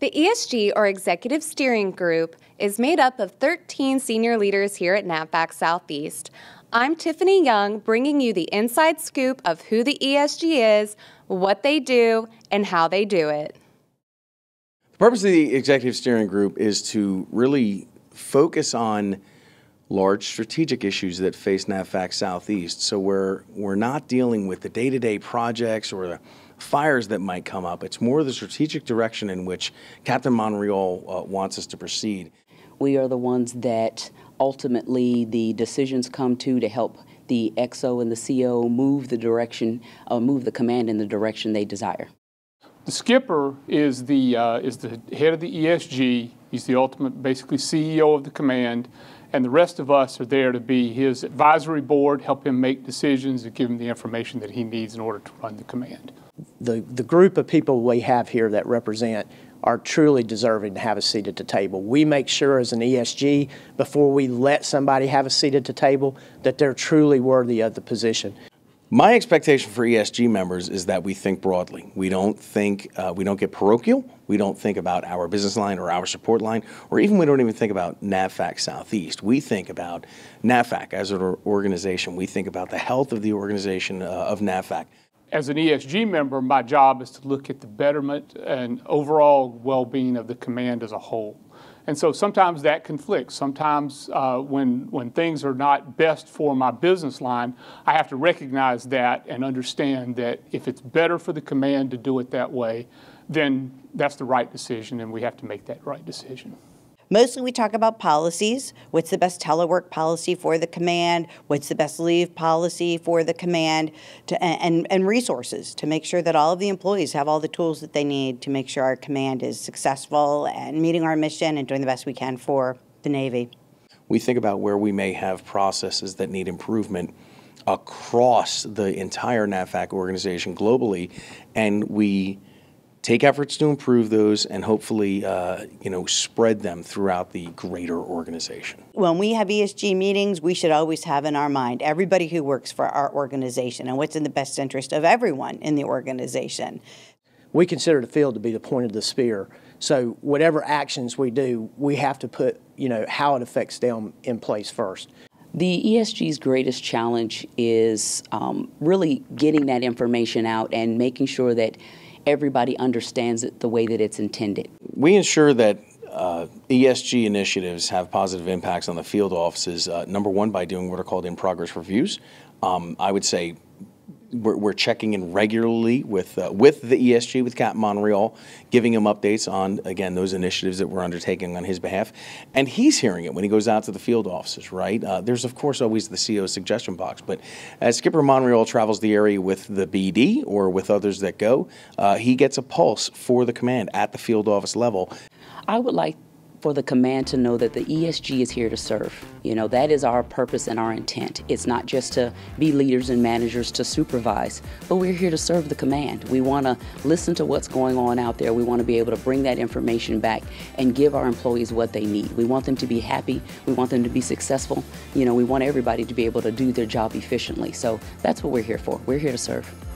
The ESG, or Executive Steering Group, is made up of 13 senior leaders here at NAPAC Southeast. I'm Tiffany Young, bringing you the inside scoop of who the ESG is, what they do, and how they do it. The purpose of the Executive Steering Group is to really focus on large strategic issues that face NAPFAC Southeast. So we're, we're not dealing with the day-to-day -day projects or the fires that might come up. It's more the strategic direction in which Captain Monreal uh, wants us to proceed. We are the ones that ultimately the decisions come to to help the XO and the CO move the direction, uh, move the command in the direction they desire. The skipper is the uh, is the head of the ESG. He's the ultimate, basically CEO of the command, and the rest of us are there to be his advisory board, help him make decisions, and give him the information that he needs in order to run the command the, the group of people we have here that represent are truly deserving to have a seat at the table. We make sure as an ESG, before we let somebody have a seat at the table, that they're truly worthy of the position. My expectation for ESG members is that we think broadly. We don't think, uh, we don't get parochial. We don't think about our business line or our support line, or even we don't even think about NAVFAC Southeast. We think about NAVFAC as an organization. We think about the health of the organization uh, of NAVFAC. As an ESG member, my job is to look at the betterment and overall well being of the command as a whole. And so sometimes that conflicts. Sometimes uh, when, when things are not best for my business line, I have to recognize that and understand that if it's better for the command to do it that way, then that's the right decision, and we have to make that right decision. Mostly we talk about policies. What's the best telework policy for the command? What's the best leave policy for the command? To, and, and resources to make sure that all of the employees have all the tools that they need to make sure our command is successful and meeting our mission and doing the best we can for the Navy. We think about where we may have processes that need improvement across the entire NAVFAC organization globally, and we take efforts to improve those and hopefully uh, you know spread them throughout the greater organization when we have esg meetings we should always have in our mind everybody who works for our organization and what's in the best interest of everyone in the organization we consider the field to be the point of the spear so whatever actions we do we have to put you know how it affects them in place first the ESG's greatest challenge is um, really getting that information out and making sure that everybody understands it the way that it's intended. We ensure that uh, ESG initiatives have positive impacts on the field offices, uh, number one, by doing what are called in progress reviews. Um, I would say we're, we're, checking in regularly with uh, with the ESG with Cap Monreal, giving him updates on again those initiatives that we're undertaking on his behalf, and he's hearing it when he goes out to the field offices. Right? Uh, there's of course always the CEO's suggestion box, but as Skipper Monreal travels the area with the BD or with others that go, uh, he gets a pulse for the command at the field office level. I would like for the command to know that the ESG is here to serve. You know, that is our purpose and our intent. It's not just to be leaders and managers to supervise, but we're here to serve the command. We want to listen to what's going on out there. We want to be able to bring that information back and give our employees what they need. We want them to be happy. We want them to be successful. You know, we want everybody to be able to do their job efficiently. So that's what we're here for. We're here to serve.